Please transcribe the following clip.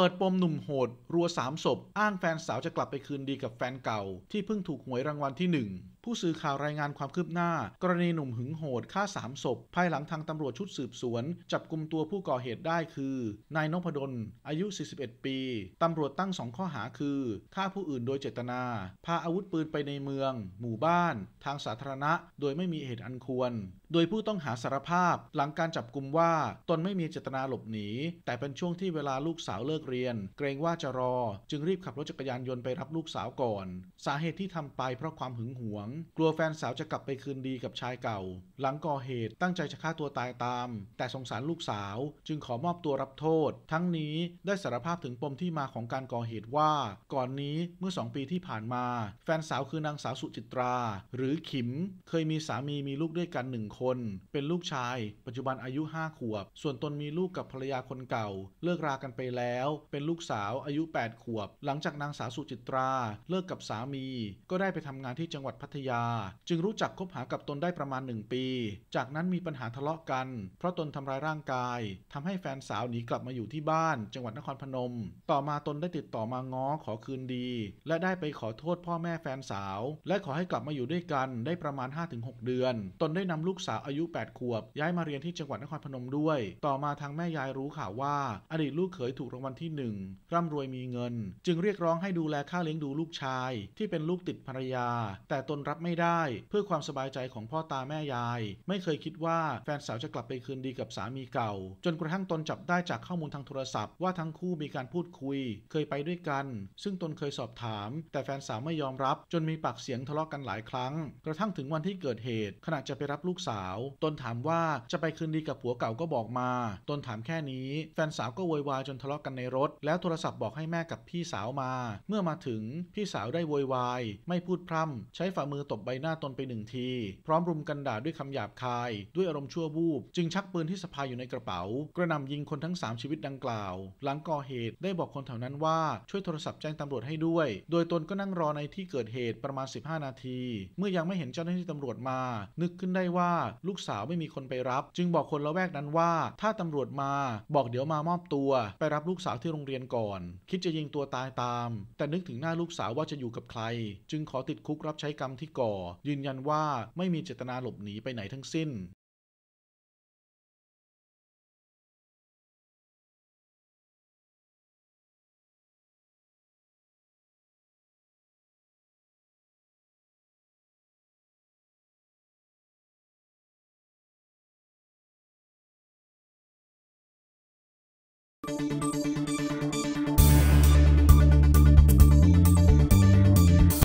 เปิดปมหนุ่มโหด รัวสามศพอ้างแฟนสาวจะกลับไปคืนดีกับแฟนเก่าที่เพิ่งถูกหวยรางวัลที่หนึ่งผู้สื่อข่าวรายงานความคืบหน้า กรณีหนุ่มหึงโหดฆ่าสามศพ ภายหลังทางตำรวจชุดสืบสวน จับกลุ่มตัวผู้ก่อเหตุได้คือ นายนพดล อายุ 41 ปี ตำรวจตั้งสองข้อหาคือฆ่าผู้อื่นโดยเจตนา พาอาวุธปืนไปในเมือง หมู่บ้าน ทางสาธารณะ โดยไม่มีเหตุอันควร โดยผู้ต้องหาสารภาพ หลังการจับกลุ่มว่า ตนไม่มีเจตนาหลบหนีแต่เป็นช่วงที่เวลาลูกสาวเลิกเรียน เกรงว่าจะรอ จึงรีบขับรถจักรยานยนต์ไปรับลูกสาวก่อน สาเหตุที่ทำไปเพราะความหึงหวงกลัวแฟนสาวจะกลับไปคืนดีกับชายเก่า หลังก่อเหตุตั้งใจจะฆ่าตัวตายตาม แต่สงสารลูกสาวจึงขอมอบตัวรับโทษ ทั้งนี้ได้สารภาพถึงปมที่มาของการก่อเหตุว่า ก่อนนี้เมื่อ 2 ปีที่ผ่านมา แฟนสาวคือนางสาวสุจิตราหรือขิม เคยมีสามีมีลูกด้วยกันหนึ่งคนเป็นลูกชาย ปัจจุบันอายุ 5ขวบ ส่วนตนมีลูกกับภรรยาคนเก่า เลิกรากันไปแล้ว เป็นลูกสาวอายุ8ขวบหลังจากนางสาวสุจิตราเลิกกับสามี ก็ได้ไปทำงานที่จังหวัดพัทยยาจึงรู้จักคบหากับตนได้ประมาณ 1 ปี จากนั้นมีปัญหาทะเลาะกัน เพราะตนทำร้ายร่างกาย ทำให้แฟนสาวหนีกลับมาอยู่ที่บ้าน จังหวัดนครพนม ต่อมาตนได้ติดต่อมาง้อขอคืนดี และได้ไปขอโทษ พ่อแม่แฟนสาว และขอให้กลับมาอยู่ด้วยกัน ได้ประมาณ 5-6 เดือน ตนได้นำลูกสาวอายุ8ขวบ ย้ายมาเรียนที่จังหวัดนครพนมด้วย ต่อมาทางแม่ยายรู้ข่าวว่า อดีตลูกเขยถูกรางวัลที่ 1 ร่ำรวยมีเงิน จึงเรียกร้องให้ดูแลค่าเลี้ยงดูลูกชาย ที่เป็นลูกติดภรรยา แต่ตนรับไม่ได้ เพื่อความสบายใจของพ่อตาแม่ยาย ไม่เคยคิดว่าแฟนสาวจะกลับไปคืนดีกับสามีเก่า จนกระทั่งตนจับได้จากข้อมูลทางโทรศัพท์ว่าทั้งคู่มีการพูดคุย เคยไปด้วยกัน ซึ่งตนเคยสอบถาม แต่แฟนสาวไม่ยอมรับ จนมีปากเสียงทะเลาะกันหลายครั้ง กระทั่งถึงวันที่เกิดเหตุ ขณะจะไปรับลูกสาว ตนถามว่าจะไปคืนดีกับผัวเก่าก็บอกมา ตนถามแค่นี้ แฟนสาวก็โวยวายจนทะเลาะกันในรถ แล้วโทรศัพท์บอกให้แม่กับพี่สาวมา เมื่อมาถึงพี่สาวได้โวยวายไม่พูดพร่ำใช้ฝ่ามือือตบใบหน้าตนไปหนึ่งที พร้อมรุมกันด่าด้วยคำหยาบคายด้วยอารมณ์ชั่ววูบ จึงชักปืนที่สะพายอยู่ในกระเป๋า กระหน่ำยิงคนทั้ง 3 ชีวิตดังกล่าว หลังก่อเหตุได้บอกคนแถวนั้นว่าช่วยโทรศัพท์แจ้งตำรวจให้ด้วย โดยตนก็นั่งรอในที่เกิดเหตุประมาณ 15 นาที เมื่อยังไม่เห็นเจ้าหน้าที่ตำรวจมานึกขึ้นได้ว่าลูกสาวไม่มีคนไปรับ จึงบอกคนละแวกนั้นว่า ถ้าตำรวจมา บอกเดี๋ยวมามอบตัว ไปรับลูกสาวที่โรงเรียนก่อน คิดจะยิงตัวตายตาม แต่นึกถึงหน้าลูกสาวว่าจะอยู่กับใคร จึงขอติดคุกรับใช้กรรมที่ที่ก่อยืนยันว่าไม่มีเจตนาหลบหนีไปไหนทั้งสิ้น